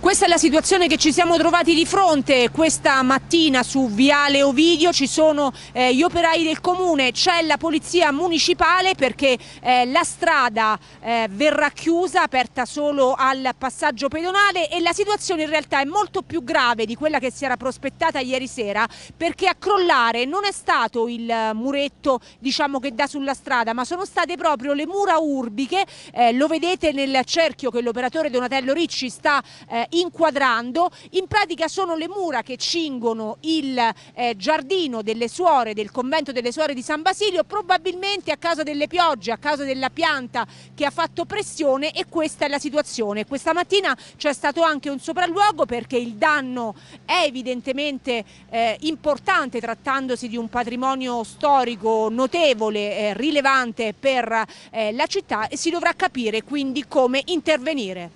Questa è la situazione che ci siamo trovati di fronte questa mattina su Viale Ovidio, ci sono eh, gli operai del comune, c'è la polizia municipale perché eh, la strada eh, verrà chiusa, aperta solo al passaggio pedonale e la situazione in realtà è molto più grave di quella che si era prospettata ieri sera perché a crollare non è stato il muretto diciamo, che dà sulla strada ma sono state proprio le mura urbiche, eh, lo vedete nel cerchio che l'operatore Donatello Ricci sta eh, inquadrando. In pratica sono le mura che cingono il eh, giardino delle suore, del convento delle suore di San Basilio, probabilmente a causa delle piogge, a causa della pianta che ha fatto pressione e questa è la situazione. Questa mattina c'è stato anche un sopralluogo perché il danno è evidentemente eh, importante trattandosi di un patrimonio storico notevole, eh, rilevante per eh, la città e si dovrà capire quindi come intervenire.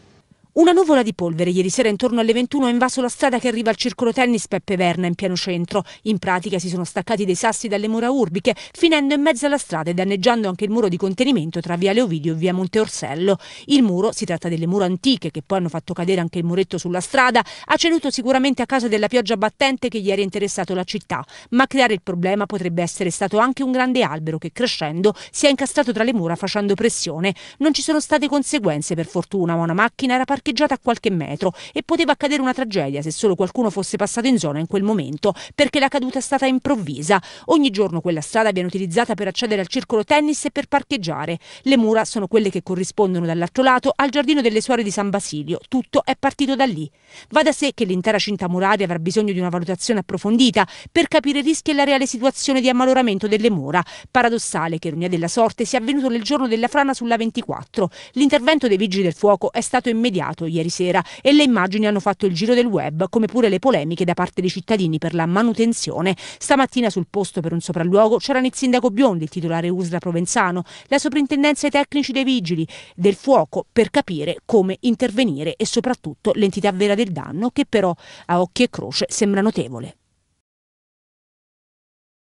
Una nuvola di polvere ieri sera intorno alle 21 ha invaso la strada che arriva al circolo tennis Peppe Verna in piano centro. In pratica si sono staccati dei sassi dalle mura urbiche, finendo in mezzo alla strada e danneggiando anche il muro di contenimento tra via Leovidio e via Monte Orsello. Il muro, si tratta delle mura antiche che poi hanno fatto cadere anche il muretto sulla strada, ha ceduto sicuramente a causa della pioggia battente che ieri ha interessato la città, ma a creare il problema potrebbe essere stato anche un grande albero che crescendo si è incastrato tra le mura facendo pressione. Non ci sono state conseguenze per fortuna, ma una macchina era partita parcheggiata a qualche metro e poteva accadere una tragedia se solo qualcuno fosse passato in zona in quel momento, perché la caduta è stata improvvisa. Ogni giorno quella strada viene utilizzata per accedere al circolo tennis e per parcheggiare. Le mura sono quelle che corrispondono dall'altro lato al giardino delle suore di San Basilio. Tutto è partito da lì. Va da sé che l'intera cinta muraria avrà bisogno di una valutazione approfondita per capire i rischi e la reale situazione di ammaloramento delle mura. Paradossale che ironia della sorte sia avvenuto nel giorno della frana sulla 24. L'intervento dei vigili del fuoco è stato immediato pubblicato ieri sera e le immagini hanno fatto il giro del web, come pure le polemiche da parte dei cittadini per la manutenzione. Stamattina sul posto per un sopralluogo c'erano il sindaco Biondi, il titolare Usra Provenzano, la soprintendenza e i tecnici dei vigili del fuoco per capire come intervenire e soprattutto l'entità vera del danno che però a occhi e croce sembra notevole.